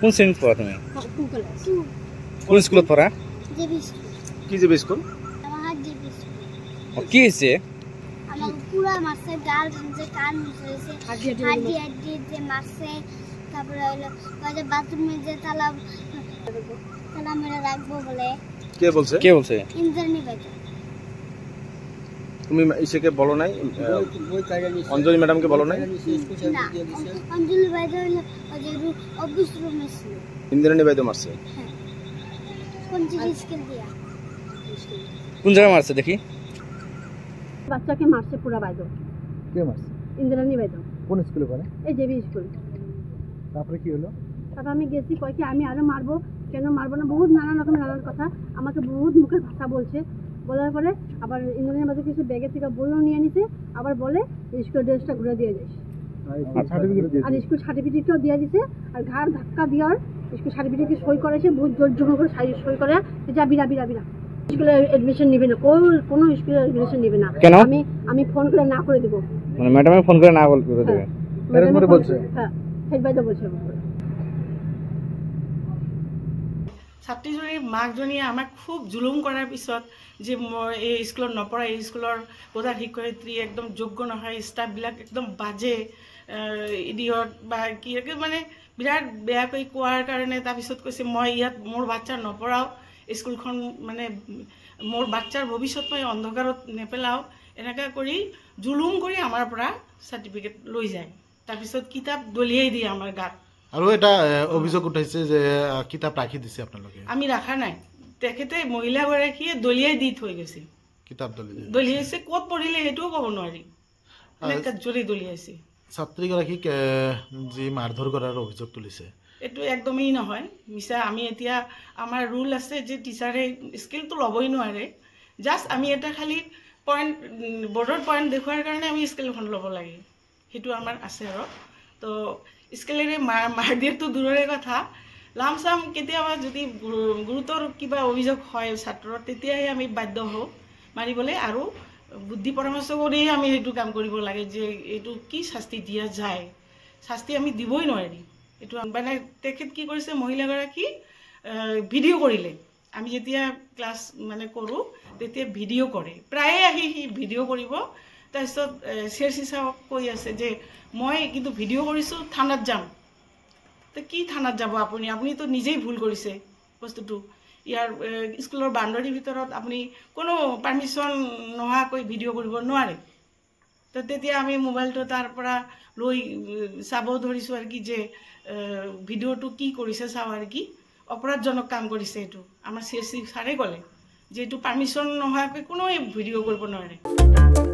কোন শ্ৰেণীত পঢ়া তুমি কোন স্কুলত পঢ়া কি যাবি স্কুল কি হৈছে কে বলছে কে বলছে তুমি ইসেকে বলো নাই অঞ্জলি ম্যাডামকে বলো নাই ইন্দিরানী বাইদ মারছে হ্যাঁ। কোন জায়গায় মারছে দেখি বাচ্চাকে মারছে পুরা বাইদেউ কে মারছে ইন্দিরানী বাইদ কোন স্কুলে পড়ে এই জেবি স্কুল তারপরে কি হলো তারপর আমি গেছি কি আমি আরো মারবো কেন মারবো না বহুত নানান রকমের নানান কথা আমাকে বহুত মুখে ভাষা বলছে বলার পরে আবার ইন্দ্রনীল মাঝে কিছু ব্যাগের থেকে বইও নিয়ে নিছে আবার বলে স্কুল ড্রেসটা ঘুরে দিয়ে যাস আর স্কুল আচ্ছা, সার্টিফিকেটটাও আচ্ছা। দিয়ে দিছে আর ঘাড় ধাক্কা দেওয়ার স্কুল সার্টিফিকেটকে সই করেছে বহু জোর করে সই করে যা বিরা বিরা বিরা স্কুলে অ্যাডমিশন নেবে না কোন কোনো স্কুলে অ্যাডমিশন নেবে না কেন আমি আমি ফোন করে না করে দেবো মানে ম্যাডামে ফোন করে না হ্যাঁ। দেবে হ্যাঁ হেড বাই বলছে ছাত্ৰীজনীৰ মাকজনীয়ে আমাক খুব জুলুম কৰাৰ পিছত যে মই এই স্কুলত নপঢ়া এই স্কুলৰ প্ৰধান শিক্ষয়িত্ৰী একদম যোগ্য নহয় ষ্টাফবিলাক একদম বাজে ইডিঅট বা কি মানে বিৰাট বেয়াকৈ কোৱাৰ কাৰণে তাৰপিছত কৈছে মই ইয়াত মোৰ বাচ্ছা নপঢ়াওঁ স্কুলখন মানে মোৰ বাচ্ছাৰ ভৱিষ্যত মই অন্ধকাৰত নেপেলাওঁ এনেকৈ কৰি জুলুম কৰি আমাৰ পৰা চাৰ্টিফিকেট লৈ যায় তাৰপিছত কিতাপ দলিয়াই দিয়ে আমাৰ গাত আৰু এটা অভিযোগ উঠাইছে যে কিতাপ ৰাখি দিছে আপোনালোকে আমি ৰাখা নাই তেখেতে মহিলাগৰাকীয়ে দলিয়াই দি থৈ গৈছে কিতাপ দলিয়াইছে ক'ত পঢ়িলে সেইটোও ক'ব নোৱাৰি এটা খালী পইণ্ট বৰ্ডৰ পইণ্ট দেখুৱাৰ কাৰণে সেইটো আমাৰ স্কেলেৰে মাৰ মাৰ দিয়াটো দূৰৰে কথা লামচাম কেতিয়াবা যদি গুৰুতৰ কিবা অভিযোগ হয় ছাত্ৰৰ তেতিয়াহে আমি বাধ্য হওঁ মাৰিবলৈ আৰু বুদ্ধি পৰামৰ্শ কৰিহে আমি সেইটো কাম কৰিব লাগে যে এইটো কি শাস্তি দিয়া যায় শাস্তি আমি দিবই নোৱাৰি এইটো মানে তেখেত কি কৰিছে মহিলাগৰাকী ভিডিঅ' কৰিলে আমি যেতিয়া ক্লাছ মানে কৰোঁ তেতিয়া ভিডিঅ' কৰে প্ৰায়ে আহি সি ভিডিঅ' কৰিব তাৰপিছত চিৰ চিচাক কৈ আছে যে মই কিন্তু ভিডিঅ' কৰিছোঁ থানাত যাম তে কি থানাত যাব আপুনি আপুনিতো নিজেই ভুল কৰিছে বস্তুটো ইয়াৰ স্কুলৰ বান্ধৰীৰ ভিতৰত আপুনি কোনো পাৰ্মিশ্যন নোহোৱাকৈ ভিডিঅ' কৰিব নোৱাৰে তো তেতিয়া আমি মোবাইলটো তাৰ পৰা লৈ চাব ধৰিছোঁ আৰু কি যে ভিডিঅ'টো কি কৰিছে চাওঁ আৰু কি অপৰাধজনক কাম কৰিছে এইটো আমাৰ চি এছ চি ছাৰে ক'লে যে এইটো পাৰ্মিশ্যন নোহোৱাকৈ কোনোৱে ভিডিঅ' কৰিব নোৱাৰে